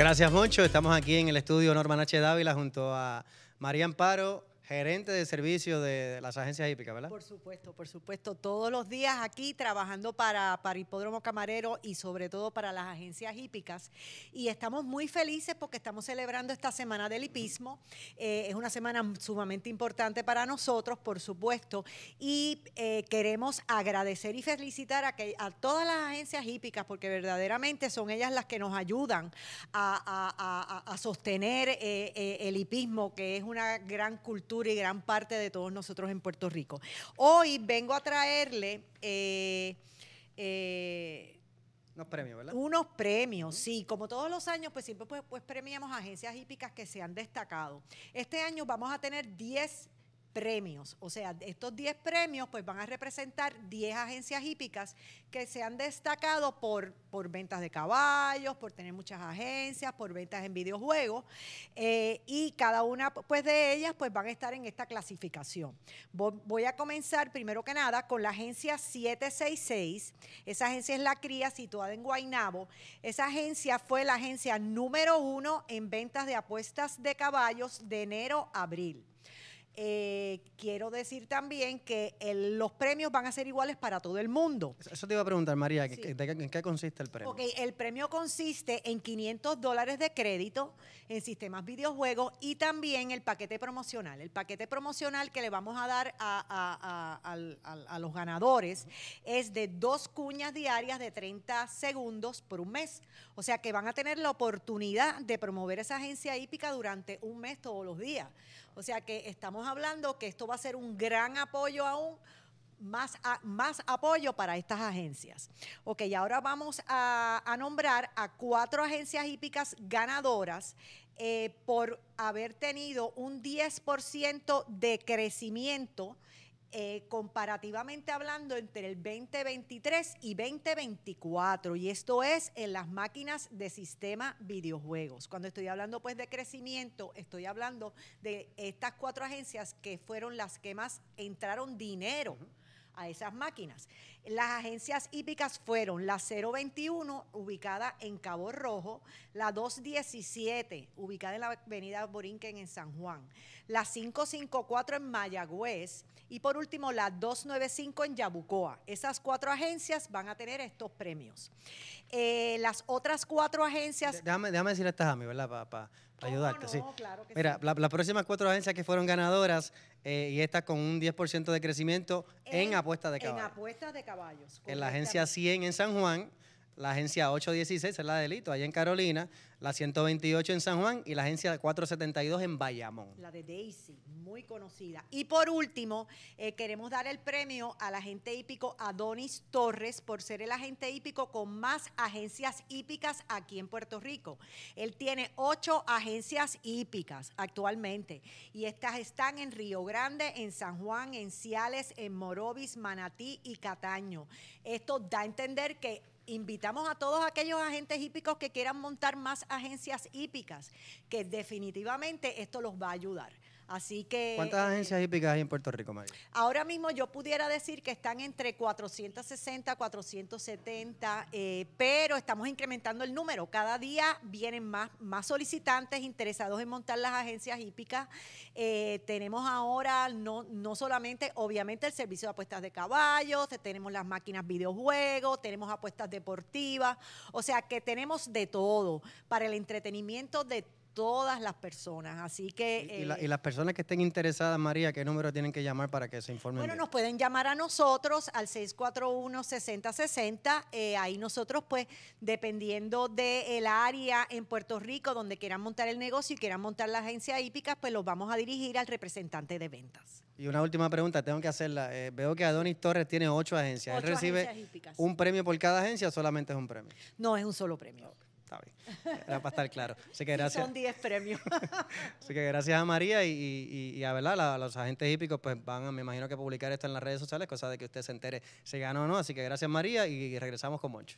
Gracias, mucho. Estamos aquí en el estudio Norman H. Dávila junto a María Amparo, gerente de servicio de, las agencias hípicas, ¿verdad? Por supuesto, por supuesto. Todos los días aquí trabajando para, para Hipódromo Camarero y sobre todo para las agencias hípicas. Y estamos muy felices porque estamos celebrando esta semana del hipismo. Eh, es una semana sumamente importante para nosotros, por supuesto. Y eh, queremos agradecer y felicitar a, a todas las agencias hípicas porque verdaderamente son ellas las que nos ayudan a, sostener eh, el hipismo, que es una gran cultura y gran parte de todos nosotros en Puerto Rico. Hoy vengo a traerle... Eh, eh, unos premios, ¿verdad? Unos premios, sí. Como todos los años, pues siempre pues, pues premiamos agencias hípicas que se han destacado. Este año vamos a tener 10 premios. O sea, estos 10 premios pues van a representar 10 agencias hípicas que se han destacado por, por ventas de caballos, por tener muchas agencias, por ventas en videojuegos eh, y cada una pues de ellas pues van a estar en esta clasificación. Voy a comenzar primero que nada con la agencia 766. Esa agencia es la cría situada en Guaynabo. Esa agencia fue la agencia número uno en ventas de apuestas de caballos de enero a abril. Eh, quiero decir también que los premios van a ser iguales para todo el mundo. Eso te iba a preguntar, María, ¿en, qué, consiste el premio? Ok, el premio consiste en 500 dólares de crédito en sistemas videojuegos y también el paquete promocional. El paquete promocional que le vamos a dar a, los ganadores es de dos cuñas diarias de 30 segundos por un mes. O sea que van a tener la oportunidad de promover esa agencia hípica durante un mes todos los días. O sea que estamos hablando que esto va a ser un gran apoyo aún. Más, más apoyo para estas agencias. Ok, ahora vamos a, nombrar a cuatro agencias hípicas ganadoras eh, por haber tenido un 10% de crecimiento eh, comparativamente hablando entre el 2023 y 2024, y esto es en las máquinas de sistema videojuegos. Cuando estoy hablando pues de crecimiento, estoy hablando de estas cuatro agencias que fueron las que más entraron dinero a esas máquinas. Las agencias hípicas fueron la 021, ubicada en Cabo Rojo, la 217, ubicada en la avenida Borinquen en San Juan, la 554 en Mayagüez y por último la 295 en Yabucoa. Esas cuatro agencias van a tener estos premios. Eh, las otras cuatro agencias... Déjame, decirle a esta ¿verdad? papá? Oh, ayudarte, sí. Mira, las próximas cuatro agencias que fueron ganadoras eh, y esta con un 10% de crecimiento en, en apuestas de caballos. En apuestas de caballos. En la agencia 100 en San Juan, la agencia 816, es la de Delito, allá en Carolina, la 128 en San Juan y la agencia 472 en Bayamón. La de Daisy, muy conocida. Y por último, eh, queremos dar el premio al agente hípico Adonis Torres por ser el agente hípico con más agencias hípicas aquí en Puerto Rico. Él tiene ocho agencias hípicas actualmente y estas están en Río Grande, en San Juan, en Ciales, en Morovis, Manatí y Cataño. Esto da a entender que invitamos a todos aquellos agentes hípicos que quieran montar más agencias hípicas, que definitivamente esto los va a ayudar. Así que... ¿Cuántas eh, agencias hípicas hay en Puerto Rico, María? Ahora mismo yo pudiera decir que están entre 460, 470, eh, pero estamos incrementando el número. Cada día vienen más, más solicitantes interesados en montar las agencias hípicas. Eh, tenemos ahora no, no solamente, obviamente, el servicio de apuestas de caballos, tenemos las máquinas videojuegos, tenemos apuestas deportivas, o sea que tenemos de todo para el entretenimiento de todas las personas. Así que. Eh, y, las personas que estén interesadas, María, ¿qué número tienen que llamar para que se informen? Bueno, nos pueden llamar a nosotros al 641-6060. Eh, ahí nosotros, pues, dependiendo del área en Puerto Rico donde quieran montar el negocio y quieran montar la agencia hípica, pues los vamos a dirigir al representante de ventas. Y una última pregunta, tengo que hacerla. Eh, veo que Adonis Torres tiene ocho agencias. Él recibe un premio por cada agencia, o solamente es un premio. No, es un solo premio está bien. Era para estar claro. Así que gracias. Son 10 premios. Así que gracias a María y, y, y a verdad, los agentes hípicos pues van a, me imagino que publicar esto en las redes sociales, cosa de que usted se entere si ganó o no. Así que gracias María y regresamos con Moncho.